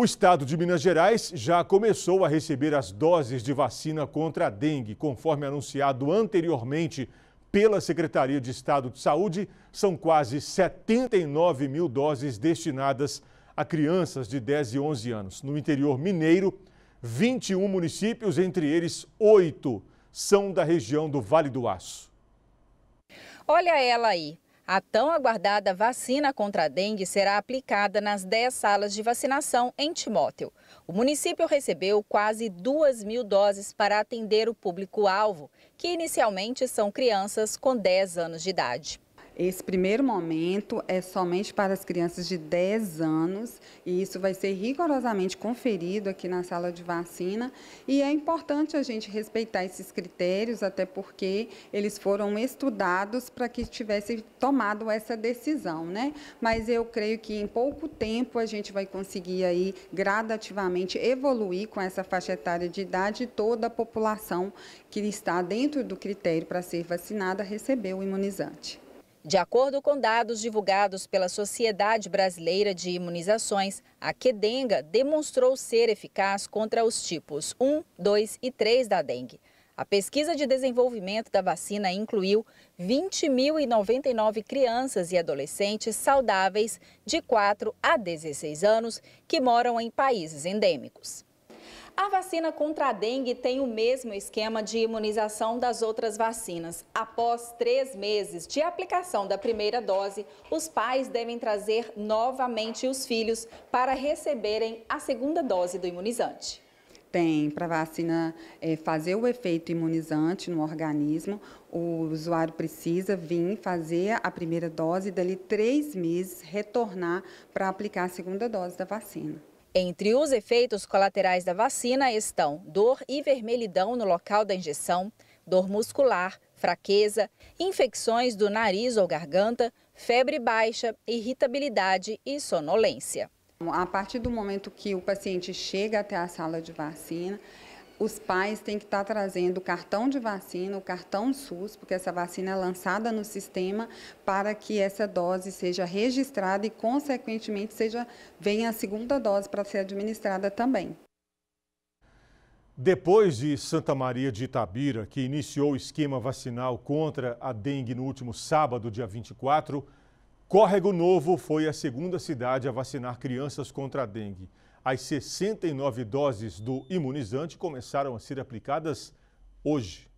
O estado de Minas Gerais já começou a receber as doses de vacina contra a dengue. Conforme anunciado anteriormente pela Secretaria de Estado de Saúde, são quase 79 mil doses destinadas a crianças de 10 e 11 anos. No interior mineiro, 21 municípios, entre eles oito são da região do Vale do Aço. Olha ela aí. A tão aguardada vacina contra a dengue será aplicada nas 10 salas de vacinação em Timóteo. O município recebeu quase 2 mil doses para atender o público-alvo, que inicialmente são crianças com 10 anos de idade. Esse primeiro momento é somente para as crianças de 10 anos e isso vai ser rigorosamente conferido aqui na sala de vacina. E é importante a gente respeitar esses critérios, até porque eles foram estudados para que tivesse tomado essa decisão, né? Mas eu creio que em pouco tempo a gente vai conseguir aí gradativamente evoluir com essa faixa etária de idade toda a população que está dentro do critério para ser vacinada recebeu o imunizante. De acordo com dados divulgados pela Sociedade Brasileira de Imunizações, a Quedenga demonstrou ser eficaz contra os tipos 1, 2 e 3 da dengue. A pesquisa de desenvolvimento da vacina incluiu 20.099 crianças e adolescentes saudáveis de 4 a 16 anos que moram em países endêmicos. A vacina contra a dengue tem o mesmo esquema de imunização das outras vacinas. Após três meses de aplicação da primeira dose, os pais devem trazer novamente os filhos para receberem a segunda dose do imunizante. Tem para a vacina é, fazer o efeito imunizante no organismo, o usuário precisa vir fazer a primeira dose, dali três meses retornar para aplicar a segunda dose da vacina. Entre os efeitos colaterais da vacina estão dor e vermelhidão no local da injeção, dor muscular, fraqueza, infecções do nariz ou garganta, febre baixa, irritabilidade e sonolência. A partir do momento que o paciente chega até a sala de vacina, os pais têm que estar tá trazendo o cartão de vacina, o cartão SUS, porque essa vacina é lançada no sistema para que essa dose seja registrada e, consequentemente, seja venha a segunda dose para ser administrada também. Depois de Santa Maria de Itabira, que iniciou o esquema vacinal contra a dengue no último sábado, dia 24, Córrego Novo foi a segunda cidade a vacinar crianças contra a dengue. As 69 doses do imunizante começaram a ser aplicadas hoje.